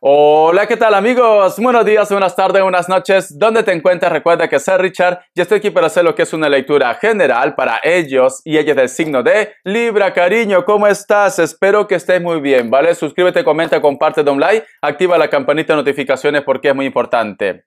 Hola, ¿qué tal amigos? Buenos días, buenas tardes, buenas noches. ¿Dónde te encuentras? Recuerda que soy Richard y estoy aquí para hacer lo que es una lectura general para ellos y ellas del signo de Libra. Cariño, ¿cómo estás? Espero que estés muy bien, ¿vale? Suscríbete, comenta, comparte, don like, activa la campanita de notificaciones porque es muy importante.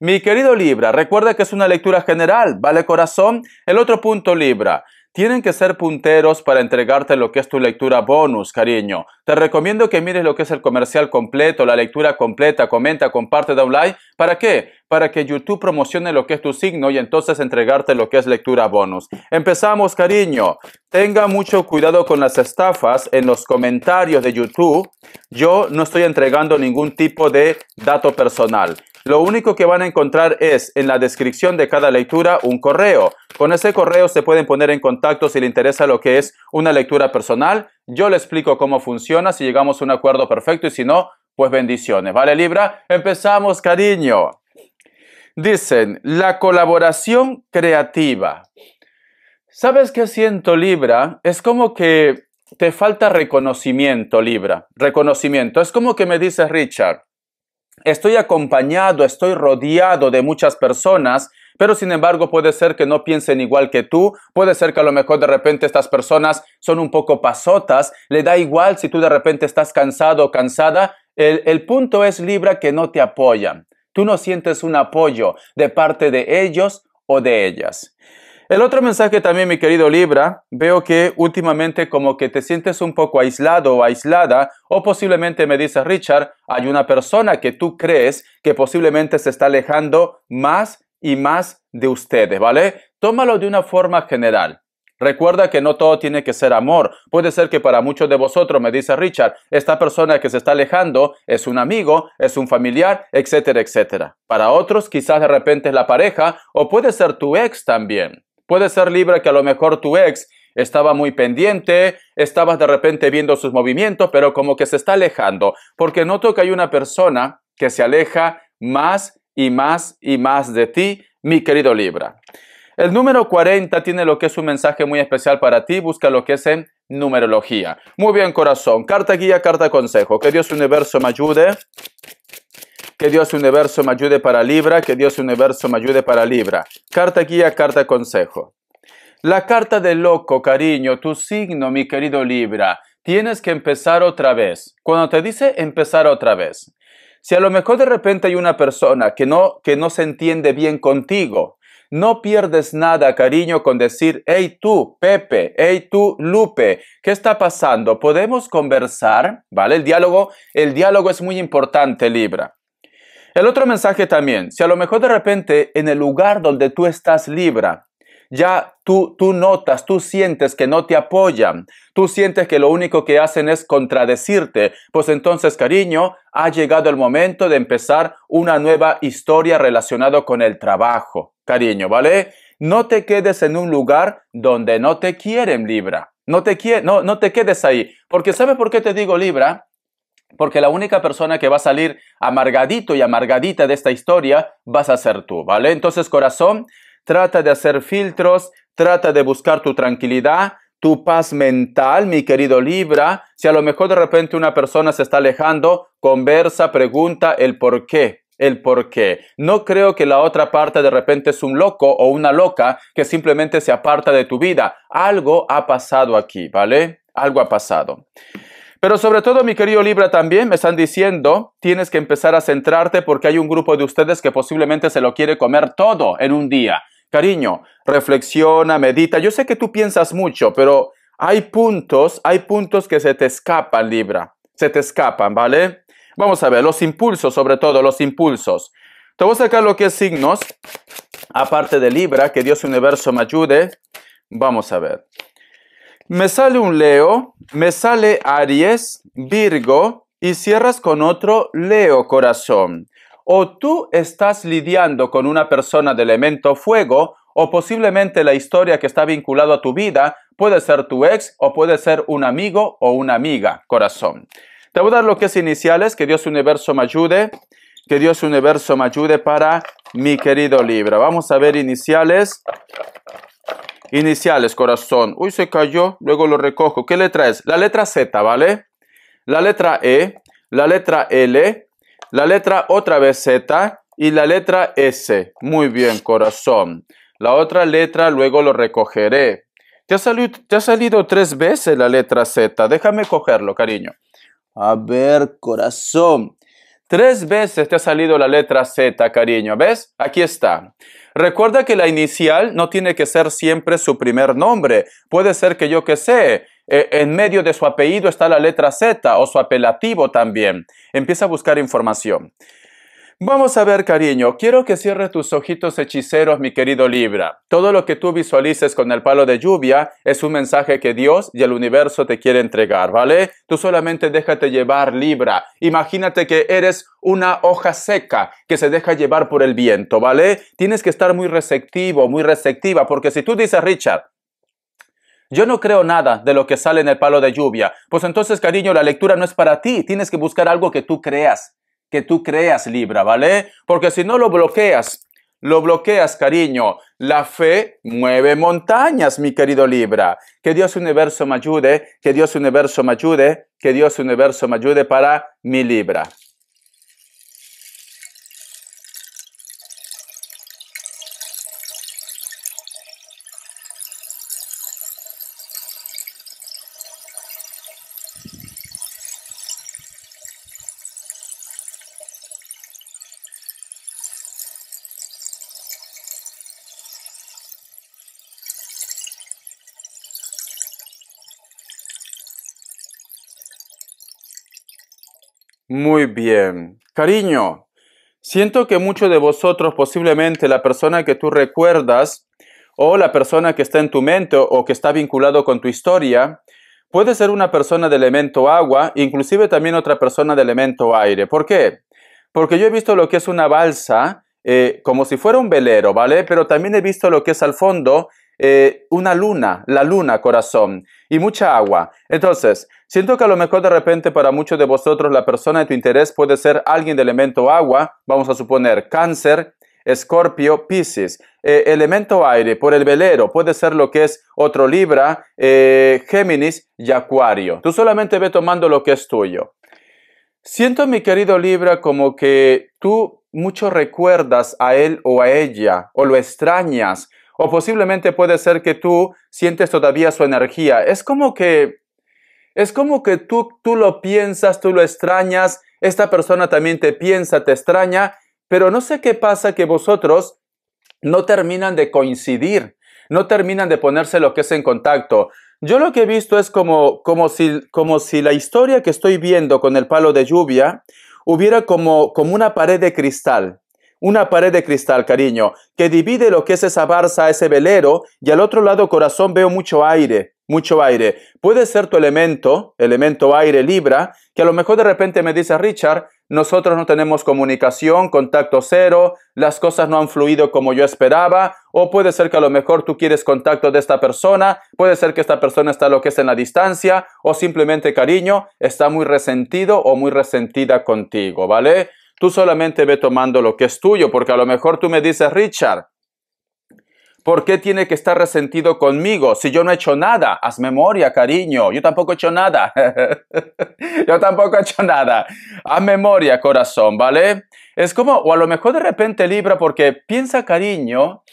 Mi querido Libra, recuerda que es una lectura general, ¿vale corazón? El otro punto Libra. Tienen que ser punteros para entregarte lo que es tu lectura bonus, cariño. Te recomiendo que mires lo que es el comercial completo, la lectura completa, comenta, comparte, da un like. ¿Para qué? para que YouTube promocione lo que es tu signo y entonces entregarte lo que es lectura bonus. Empezamos, cariño. Tenga mucho cuidado con las estafas en los comentarios de YouTube. Yo no estoy entregando ningún tipo de dato personal. Lo único que van a encontrar es en la descripción de cada lectura un correo. Con ese correo se pueden poner en contacto si le interesa lo que es una lectura personal. Yo le explico cómo funciona, si llegamos a un acuerdo perfecto y si no, pues bendiciones. ¿Vale, Libra? Empezamos, cariño. Dicen, la colaboración creativa. ¿Sabes qué siento, Libra? Es como que te falta reconocimiento, Libra. Reconocimiento. Es como que me dices, Richard, estoy acompañado, estoy rodeado de muchas personas, pero sin embargo puede ser que no piensen igual que tú, puede ser que a lo mejor de repente estas personas son un poco pasotas, le da igual si tú de repente estás cansado o cansada, el punto es Libra que no te apoyan tú no sientes un apoyo de parte de ellos o de ellas. El otro mensaje también, mi querido Libra, veo que últimamente como que te sientes un poco aislado o aislada, o posiblemente me dices, Richard, hay una persona que tú crees que posiblemente se está alejando más y más de ustedes, ¿vale? Tómalo de una forma general. Recuerda que no todo tiene que ser amor. Puede ser que para muchos de vosotros, me dice Richard, esta persona que se está alejando es un amigo, es un familiar, etcétera, etcétera. Para otros, quizás de repente es la pareja o puede ser tu ex también. Puede ser Libra, que a lo mejor tu ex estaba muy pendiente, estabas de repente viendo sus movimientos, pero como que se está alejando, porque noto que hay una persona que se aleja más y más y más de ti, mi querido Libra. El número 40 tiene lo que es un mensaje muy especial para ti, busca lo que es en numerología. Muy bien, corazón, carta guía, carta consejo. Que Dios universo me ayude. Que Dios universo me ayude para Libra, que Dios universo me ayude para Libra. Carta guía, carta consejo. La carta del loco, cariño, tu signo, mi querido Libra. Tienes que empezar otra vez. Cuando te dice empezar otra vez. Si a lo mejor de repente hay una persona que no, que no se entiende bien contigo, no pierdes nada, cariño, con decir, hey tú, Pepe, hey tú, Lupe, ¿qué está pasando? ¿Podemos conversar? ¿Vale? El diálogo, el diálogo es muy importante, Libra. El otro mensaje también, si a lo mejor de repente en el lugar donde tú estás, Libra, ya tú, tú notas, tú sientes que no te apoyan, tú sientes que lo único que hacen es contradecirte, pues entonces, cariño, ha llegado el momento de empezar una nueva historia relacionada con el trabajo cariño, ¿vale? No te quedes en un lugar donde no te quieren Libra. No te, no, no te quedes ahí. Porque ¿sabes por qué te digo Libra? Porque la única persona que va a salir amargadito y amargadita de esta historia vas a ser tú, ¿vale? Entonces, corazón, trata de hacer filtros, trata de buscar tu tranquilidad, tu paz mental, mi querido Libra. Si a lo mejor de repente una persona se está alejando, conversa, pregunta el por qué el por qué. No creo que la otra parte de repente es un loco o una loca que simplemente se aparta de tu vida. Algo ha pasado aquí, ¿vale? Algo ha pasado. Pero sobre todo, mi querido Libra, también me están diciendo, tienes que empezar a centrarte porque hay un grupo de ustedes que posiblemente se lo quiere comer todo en un día. Cariño, reflexiona, medita. Yo sé que tú piensas mucho, pero hay puntos, hay puntos que se te escapan, Libra. Se te escapan, ¿vale? Vamos a ver, los impulsos, sobre todo los impulsos. Te voy a sacar lo que es signos, aparte de Libra, que Dios Universo me ayude. Vamos a ver. Me sale un Leo, me sale Aries, Virgo, y cierras con otro Leo corazón. O tú estás lidiando con una persona de elemento fuego, o posiblemente la historia que está vinculada a tu vida puede ser tu ex, o puede ser un amigo o una amiga corazón. Te voy a dar lo que es iniciales, que Dios universo me ayude, que Dios universo me ayude para mi querido Libra. Vamos a ver iniciales. Iniciales, corazón. Uy, se cayó, luego lo recojo. ¿Qué letra es? La letra Z, ¿vale? La letra E, la letra L, la letra otra vez Z y la letra S. Muy bien, corazón. La otra letra luego lo recogeré. Te ha, salido, ha salido tres veces la letra Z. Déjame cogerlo, cariño. A ver, corazón. Tres veces te ha salido la letra Z, cariño. ¿Ves? Aquí está. Recuerda que la inicial no tiene que ser siempre su primer nombre. Puede ser que yo que sé, eh, en medio de su apellido está la letra Z o su apelativo también. Empieza a buscar información. Vamos a ver, cariño, quiero que cierres tus ojitos hechiceros, mi querido Libra. Todo lo que tú visualices con el palo de lluvia es un mensaje que Dios y el universo te quiere entregar, ¿vale? Tú solamente déjate llevar, Libra. Imagínate que eres una hoja seca que se deja llevar por el viento, ¿vale? Tienes que estar muy receptivo, muy receptiva, porque si tú dices, Richard, yo no creo nada de lo que sale en el palo de lluvia. Pues entonces, cariño, la lectura no es para ti. Tienes que buscar algo que tú creas que tú creas, Libra, ¿vale? Porque si no lo bloqueas, lo bloqueas, cariño. La fe mueve montañas, mi querido Libra. Que Dios universo me ayude, que Dios universo me ayude, que Dios universo me ayude para mi Libra. Muy bien. Cariño, siento que muchos de vosotros, posiblemente la persona que tú recuerdas o la persona que está en tu mente o que está vinculado con tu historia, puede ser una persona de elemento agua, inclusive también otra persona de elemento aire. ¿Por qué? Porque yo he visto lo que es una balsa, eh, como si fuera un velero, ¿vale? Pero también he visto lo que es al fondo eh, una luna, la luna, corazón, y mucha agua. Entonces, siento que a lo mejor de repente para muchos de vosotros la persona de tu interés puede ser alguien de elemento agua, vamos a suponer cáncer, escorpio, piscis, eh, elemento aire, por el velero, puede ser lo que es otro libra, eh, géminis y acuario. Tú solamente ve tomando lo que es tuyo. Siento, mi querido Libra, como que tú mucho recuerdas a él o a ella, o lo extrañas, o posiblemente puede ser que tú sientes todavía su energía. Es como que, es como que tú, tú lo piensas, tú lo extrañas, esta persona también te piensa, te extraña, pero no sé qué pasa que vosotros no terminan de coincidir, no terminan de ponerse lo que es en contacto. Yo lo que he visto es como, como, si, como si la historia que estoy viendo con el palo de lluvia hubiera como, como una pared de cristal. Una pared de cristal, cariño, que divide lo que es esa barza, ese velero, y al otro lado, corazón, veo mucho aire, mucho aire. Puede ser tu elemento, elemento aire, libra, que a lo mejor de repente me dice Richard, nosotros no tenemos comunicación, contacto cero, las cosas no han fluido como yo esperaba, o puede ser que a lo mejor tú quieres contacto de esta persona, puede ser que esta persona está lo que es en la distancia, o simplemente cariño, está muy resentido o muy resentida contigo, ¿vale? Tú solamente ve tomando lo que es tuyo, porque a lo mejor tú me dices, Richard, ¿por qué tiene que estar resentido conmigo si yo no he hecho nada? Haz memoria, cariño. Yo tampoco he hecho nada. yo tampoco he hecho nada. Haz memoria, corazón, ¿vale? Es como, o a lo mejor de repente Libra, porque piensa, cariño,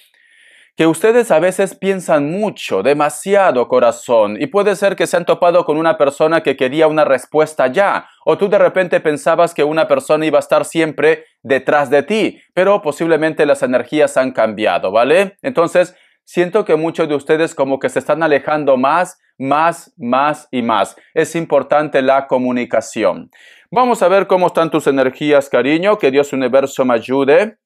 que ustedes a veces piensan mucho, demasiado corazón, y puede ser que se han topado con una persona que quería una respuesta ya, o tú de repente pensabas que una persona iba a estar siempre detrás de ti, pero posiblemente las energías han cambiado, ¿vale? Entonces, siento que muchos de ustedes como que se están alejando más, más, más y más. Es importante la comunicación. Vamos a ver cómo están tus energías, cariño, que Dios Universo me ayude.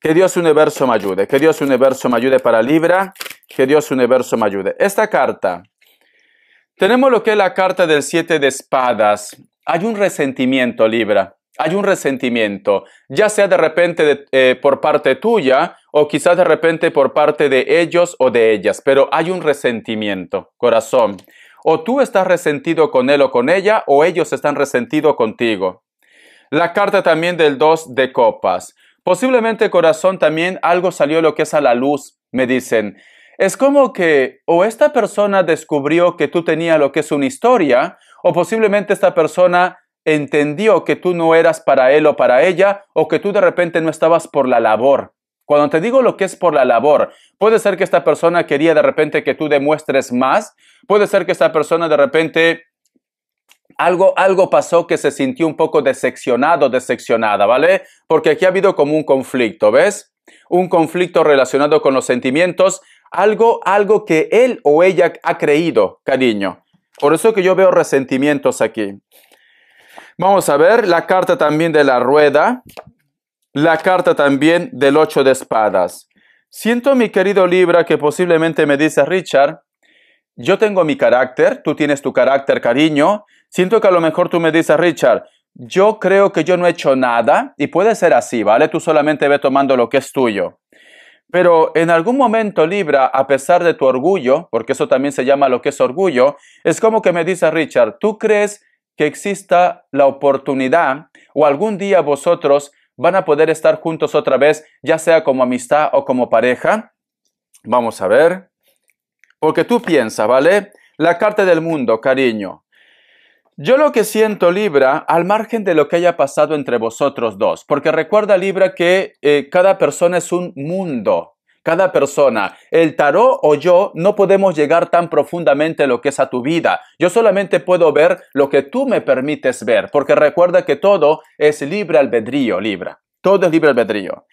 Que Dios Universo me ayude, que Dios Universo me ayude para Libra, que Dios Universo me ayude. Esta carta, tenemos lo que es la carta del siete de espadas. Hay un resentimiento, Libra. Hay un resentimiento, ya sea de repente eh, por parte tuya o quizás de repente por parte de ellos o de ellas, pero hay un resentimiento, corazón. O tú estás resentido con él o con ella, o ellos están resentidos contigo. La carta también del Dos de copas. Posiblemente corazón también algo salió lo que es a la luz, me dicen. Es como que o esta persona descubrió que tú tenías lo que es una historia, o posiblemente esta persona entendió que tú no eras para él o para ella, o que tú de repente no estabas por la labor. Cuando te digo lo que es por la labor, puede ser que esta persona quería de repente que tú demuestres más, puede ser que esta persona de repente algo, algo pasó que se sintió un poco decepcionado, decepcionada, ¿vale? Porque aquí ha habido como un conflicto, ¿ves? Un conflicto relacionado con los sentimientos, algo, algo que él o ella ha creído, cariño. Por eso que yo veo resentimientos aquí. Vamos a ver la carta también de la rueda, la carta también del ocho de espadas. Siento, mi querido Libra, que posiblemente me dice Richard, yo tengo mi carácter, tú tienes tu carácter, cariño, Siento que a lo mejor tú me dices, Richard, yo creo que yo no he hecho nada y puede ser así, ¿vale? Tú solamente ve tomando lo que es tuyo. Pero en algún momento, Libra, a pesar de tu orgullo, porque eso también se llama lo que es orgullo, es como que me dices, Richard, ¿tú crees que exista la oportunidad o algún día vosotros van a poder estar juntos otra vez, ya sea como amistad o como pareja? Vamos a ver. Porque tú piensas, ¿vale? La carta del mundo, cariño. Yo lo que siento, Libra, al margen de lo que haya pasado entre vosotros dos, porque recuerda, Libra, que eh, cada persona es un mundo, cada persona. El tarot o yo no podemos llegar tan profundamente a lo que es a tu vida. Yo solamente puedo ver lo que tú me permites ver, porque recuerda que todo es libre albedrío, Libra. Todo es libre albedrío.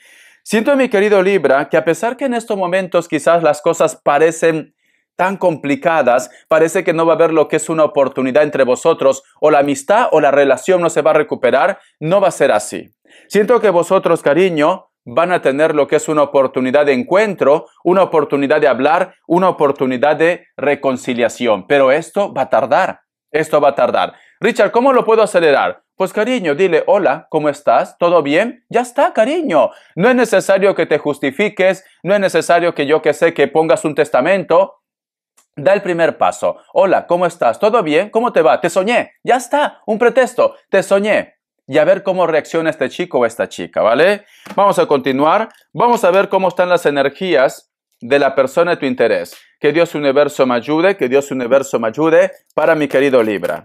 Siento, mi querido Libra, que a pesar que en estos momentos quizás las cosas parecen tan complicadas, parece que no va a haber lo que es una oportunidad entre vosotros, o la amistad o la relación no se va a recuperar, no va a ser así. Siento que vosotros, cariño, van a tener lo que es una oportunidad de encuentro, una oportunidad de hablar, una oportunidad de reconciliación, pero esto va a tardar, esto va a tardar. Richard, ¿cómo lo puedo acelerar? Pues cariño, dile, hola, ¿cómo estás? ¿Todo bien? Ya está, cariño. No es necesario que te justifiques, no es necesario que yo que sé que pongas un testamento, Da el primer paso. Hola, ¿cómo estás? ¿Todo bien? ¿Cómo te va? Te soñé. Ya está. Un pretexto. Te soñé. Y a ver cómo reacciona este chico o esta chica, ¿vale? Vamos a continuar. Vamos a ver cómo están las energías de la persona de tu interés. Que Dios universo me ayude, que Dios universo me ayude para mi querido Libra.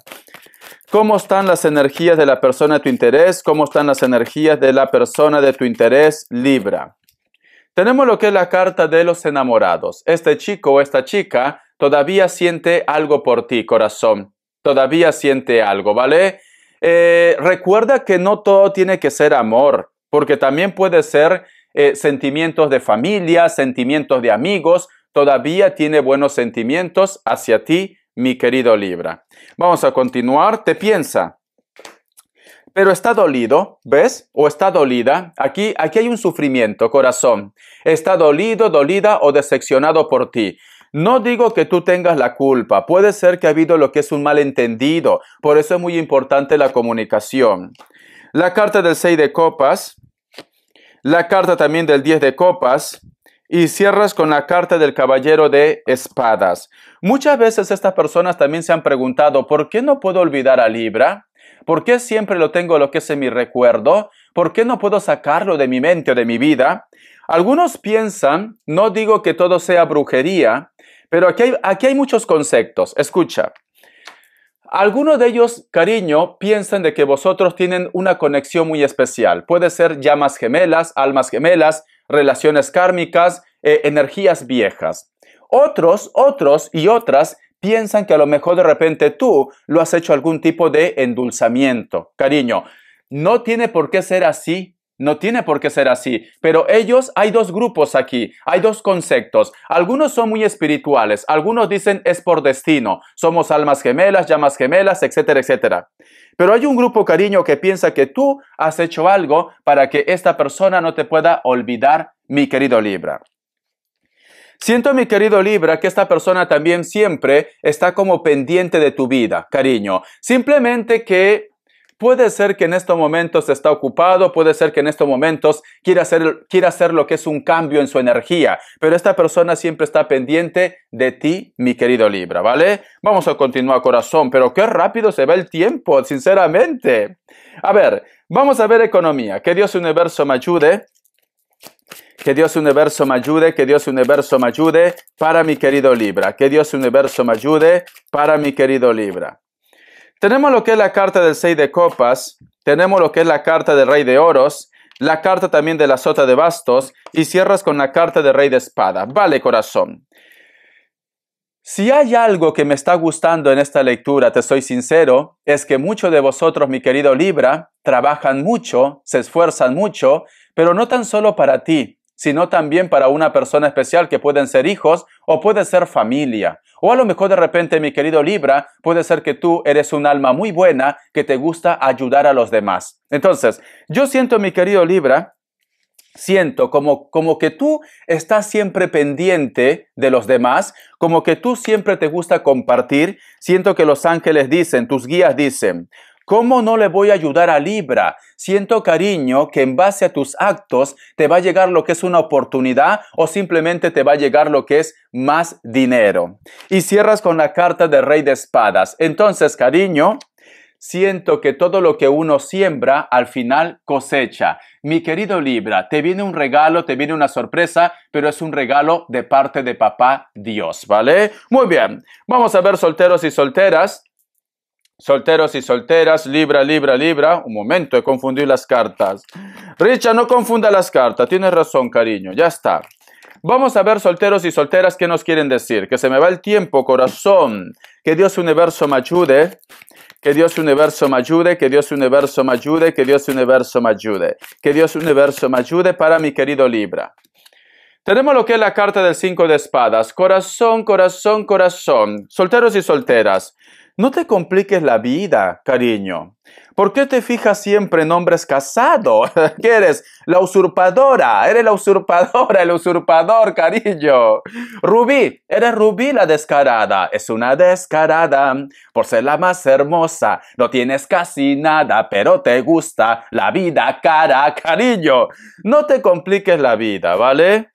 ¿Cómo están las energías de la persona de tu interés? ¿Cómo están las energías de la persona de tu interés, Libra? Tenemos lo que es la carta de los enamorados. Este chico o esta chica todavía siente algo por ti, corazón. Todavía siente algo, ¿vale? Eh, recuerda que no todo tiene que ser amor, porque también puede ser eh, sentimientos de familia, sentimientos de amigos, todavía tiene buenos sentimientos hacia ti, mi querido Libra. Vamos a continuar, te piensa. Pero está dolido, ¿ves? O está dolida. Aquí, aquí hay un sufrimiento, corazón. Está dolido, dolida o decepcionado por ti. No digo que tú tengas la culpa, puede ser que ha habido lo que es un malentendido, por eso es muy importante la comunicación. La carta del 6 de copas, la carta también del 10 de copas, y cierras con la carta del caballero de espadas. Muchas veces estas personas también se han preguntado, ¿por qué no puedo olvidar a Libra? ¿Por qué siempre lo tengo lo que es en mi recuerdo? ¿Por qué no puedo sacarlo de mi mente o de mi vida? Algunos piensan, no digo que todo sea brujería, pero aquí hay, aquí hay muchos conceptos. Escucha. Algunos de ellos, cariño, piensan de que vosotros tienen una conexión muy especial. Puede ser llamas gemelas, almas gemelas, relaciones kármicas, eh, energías viejas. Otros, otros y otras piensan que a lo mejor de repente tú lo has hecho algún tipo de endulzamiento. Cariño, no tiene por qué ser así. No tiene por qué ser así, pero ellos, hay dos grupos aquí, hay dos conceptos. Algunos son muy espirituales, algunos dicen es por destino, somos almas gemelas, llamas gemelas, etcétera, etcétera. Pero hay un grupo cariño que piensa que tú has hecho algo para que esta persona no te pueda olvidar, mi querido Libra. Siento, mi querido Libra, que esta persona también siempre está como pendiente de tu vida, cariño. Simplemente que Puede ser que en estos momentos está ocupado, puede ser que en estos momentos quiera hacer, quiera hacer lo que es un cambio en su energía, pero esta persona siempre está pendiente de ti, mi querido Libra, ¿vale? Vamos a continuar, corazón, pero qué rápido se va el tiempo, sinceramente. A ver, vamos a ver economía. Que Dios Universo me ayude. Que Dios Universo me ayude, que Dios Universo me ayude para mi querido Libra. Que Dios Universo me ayude para mi querido Libra. Tenemos lo que es la carta del 6 de Copas, tenemos lo que es la carta del Rey de Oros, la carta también de la Sota de Bastos y cierras con la carta del Rey de Espada. Vale, corazón. Si hay algo que me está gustando en esta lectura, te soy sincero, es que muchos de vosotros, mi querido Libra, trabajan mucho, se esfuerzan mucho, pero no tan solo para ti, sino también para una persona especial que pueden ser hijos o puede ser familia. O a lo mejor de repente, mi querido Libra, puede ser que tú eres un alma muy buena que te gusta ayudar a los demás. Entonces, yo siento, mi querido Libra, siento como, como que tú estás siempre pendiente de los demás, como que tú siempre te gusta compartir. Siento que los ángeles dicen, tus guías dicen, ¿Cómo no le voy a ayudar a Libra? Siento cariño que en base a tus actos te va a llegar lo que es una oportunidad o simplemente te va a llegar lo que es más dinero. Y cierras con la carta de Rey de Espadas. Entonces, cariño, siento que todo lo que uno siembra al final cosecha. Mi querido Libra, te viene un regalo, te viene una sorpresa, pero es un regalo de parte de papá Dios, ¿vale? Muy bien, vamos a ver solteros y solteras. Solteros y solteras, Libra, Libra, Libra. Un momento, he confundido las cartas. Richa, no confunda las cartas. Tienes razón, cariño. Ya está. Vamos a ver, solteros y solteras, qué nos quieren decir. Que se me va el tiempo, corazón. Que Dios universo me ayude. Que Dios universo me ayude, que Dios universo me ayude, que Dios universo me ayude. Que Dios universo me ayude para mi querido Libra. Tenemos lo que es la carta del cinco de espadas. Corazón, corazón, corazón. Solteros y solteras. No te compliques la vida, cariño. ¿Por qué te fijas siempre en hombres casados? ¿Qué eres? La usurpadora. Eres la usurpadora, el usurpador, cariño. Rubí, eres Rubí la descarada. Es una descarada por ser la más hermosa. No tienes casi nada, pero te gusta la vida cara, cariño. No te compliques la vida, ¿vale?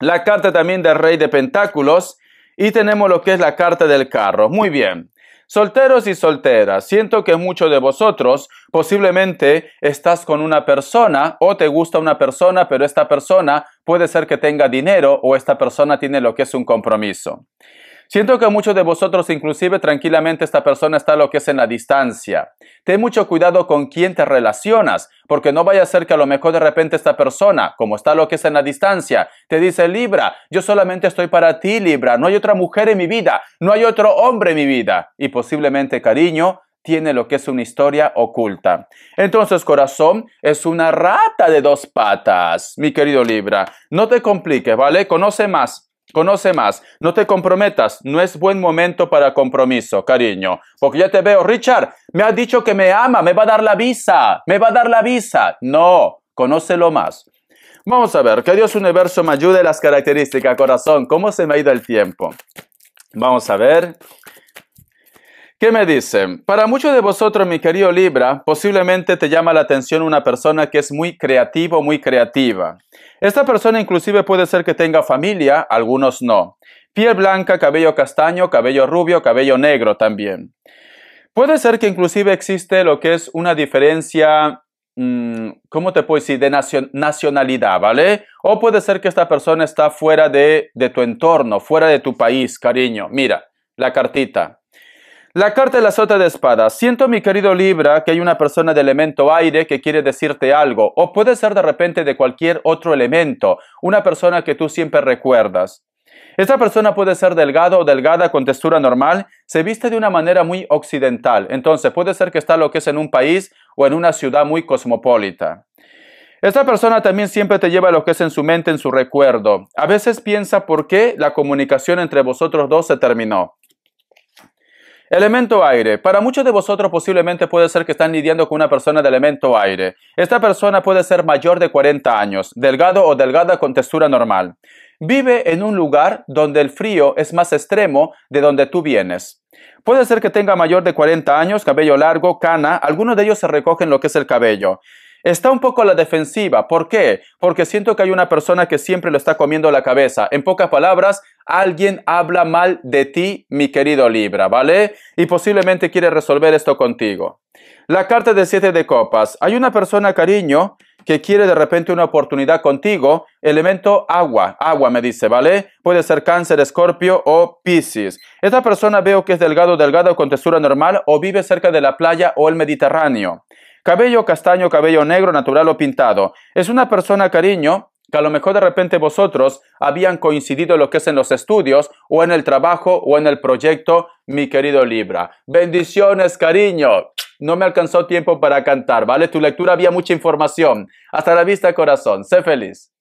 La carta también del rey de pentáculos. Y tenemos lo que es la carta del carro. Muy bien. Solteros y solteras, siento que muchos de vosotros posiblemente estás con una persona o te gusta una persona, pero esta persona puede ser que tenga dinero o esta persona tiene lo que es un compromiso. Siento que muchos de vosotros, inclusive tranquilamente, esta persona está lo que es en la distancia. Ten mucho cuidado con quién te relacionas, porque no vaya a ser que a lo mejor de repente esta persona, como está lo que es en la distancia, te dice, Libra, yo solamente estoy para ti, Libra, no hay otra mujer en mi vida, no hay otro hombre en mi vida. Y posiblemente, cariño, tiene lo que es una historia oculta. Entonces, corazón, es una rata de dos patas, mi querido Libra. No te compliques, ¿vale? Conoce más Conoce más, no te comprometas, no es buen momento para compromiso, cariño, porque ya te veo, Richard, me ha dicho que me ama, me va a dar la visa, me va a dar la visa. No, conócelo más. Vamos a ver, que Dios Universo me ayude las características, corazón, cómo se me ha ido el tiempo. Vamos a ver, ¿Qué me dicen? Para muchos de vosotros, mi querido Libra, posiblemente te llama la atención una persona que es muy creativo, muy creativa. Esta persona inclusive puede ser que tenga familia, algunos no. Piel blanca, cabello castaño, cabello rubio, cabello negro también. Puede ser que inclusive existe lo que es una diferencia mm, ¿cómo te puedo decir? De nacionalidad, ¿vale? O puede ser que esta persona está fuera de, de, tu entorno, fuera de tu país, cariño. Mira, la cartita. La carta de la sota de espada. Siento, mi querido Libra, que hay una persona de elemento aire que quiere decirte algo, o puede ser de repente de cualquier otro elemento, una persona que tú siempre recuerdas. Esta persona puede ser delgado o delgada con textura normal, se viste de una manera muy occidental, entonces puede ser que está lo que es en un país o en una ciudad muy cosmopolita. Esta persona también siempre te lleva lo que es en su mente, en su recuerdo. A veces piensa por qué la comunicación entre vosotros dos se terminó. Elemento aire. Para muchos de vosotros posiblemente puede ser que están lidiando con una persona de elemento aire. Esta persona puede ser mayor de 40 años, delgado o delgada con textura normal. Vive en un lugar donde el frío es más extremo de donde tú vienes. Puede ser que tenga mayor de 40 años, cabello largo, cana, algunos de ellos se recogen lo que es el cabello. Está un poco a la defensiva. ¿Por qué? Porque siento que hay una persona que siempre lo está comiendo la cabeza. En pocas palabras, alguien habla mal de ti, mi querido Libra, ¿vale? Y posiblemente quiere resolver esto contigo. La carta de siete de copas. Hay una persona, cariño, que quiere de repente una oportunidad contigo. Elemento agua. Agua me dice, ¿vale? Puede ser cáncer, escorpio o piscis. Esta persona veo que es delgado, delgado con textura normal o vive cerca de la playa o el Mediterráneo. Cabello castaño, cabello negro, natural o pintado. Es una persona, cariño, que a lo mejor de repente vosotros habían coincidido en lo que es en los estudios o en el trabajo o en el proyecto, mi querido Libra. Bendiciones, cariño. No me alcanzó tiempo para cantar, ¿vale? Tu lectura había mucha información. Hasta la vista, corazón. Sé feliz.